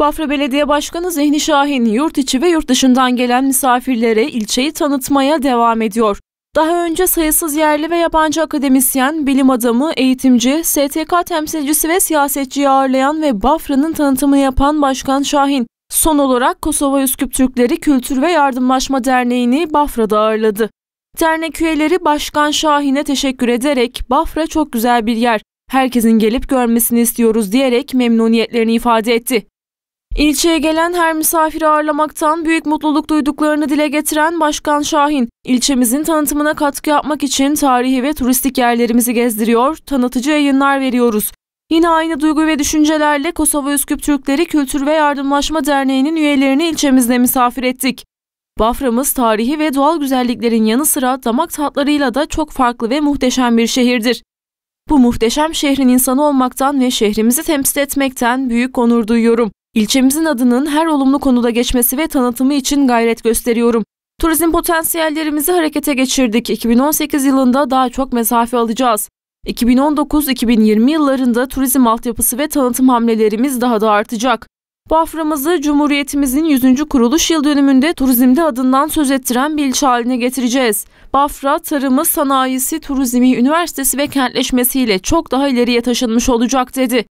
Bafra Belediye Başkanı Zehni Şahin yurt içi ve yurt dışından gelen misafirlere ilçeyi tanıtmaya devam ediyor. Daha önce sayısız yerli ve yabancı akademisyen, bilim adamı, eğitimci, STK temsilcisi ve siyasetçi ağırlayan ve Bafra'nın tanıtımını yapan Başkan Şahin, son olarak Kosova Üsküp Türkleri Kültür ve Yardımlaşma Derneği'ni Bafra'da ağırladı. Dernek üyeleri Başkan Şahin'e teşekkür ederek Bafra çok güzel bir yer, herkesin gelip görmesini istiyoruz diyerek memnuniyetlerini ifade etti. İlçeye gelen her misafiri ağırlamaktan büyük mutluluk duyduklarını dile getiren Başkan Şahin, ilçemizin tanıtımına katkı yapmak için tarihi ve turistik yerlerimizi gezdiriyor, tanıtıcı yayınlar veriyoruz. Yine aynı duygu ve düşüncelerle Kosova Üsküp Türkleri Kültür ve Yardımlaşma Derneği'nin üyelerini ilçemizde misafir ettik. Bafra'mız tarihi ve doğal güzelliklerin yanı sıra damak tatlarıyla da çok farklı ve muhteşem bir şehirdir. Bu muhteşem şehrin insanı olmaktan ve şehrimizi temsil etmekten büyük onur duyuyorum. İlçemizin adının her olumlu konuda geçmesi ve tanıtımı için gayret gösteriyorum. Turizm potansiyellerimizi harekete geçirdik. 2018 yılında daha çok mesafe alacağız. 2019-2020 yıllarında turizm altyapısı ve tanıtım hamlelerimiz daha da artacak. Bu haframızı Cumhuriyetimizin 100. kuruluş yıl dönümünde turizmde adından söz ettiren bir ilçe haline getireceğiz. Bafra, tarımı, sanayisi, turizmi, üniversitesi ve kentleşmesiyle çok daha ileriye taşınmış olacak dedi.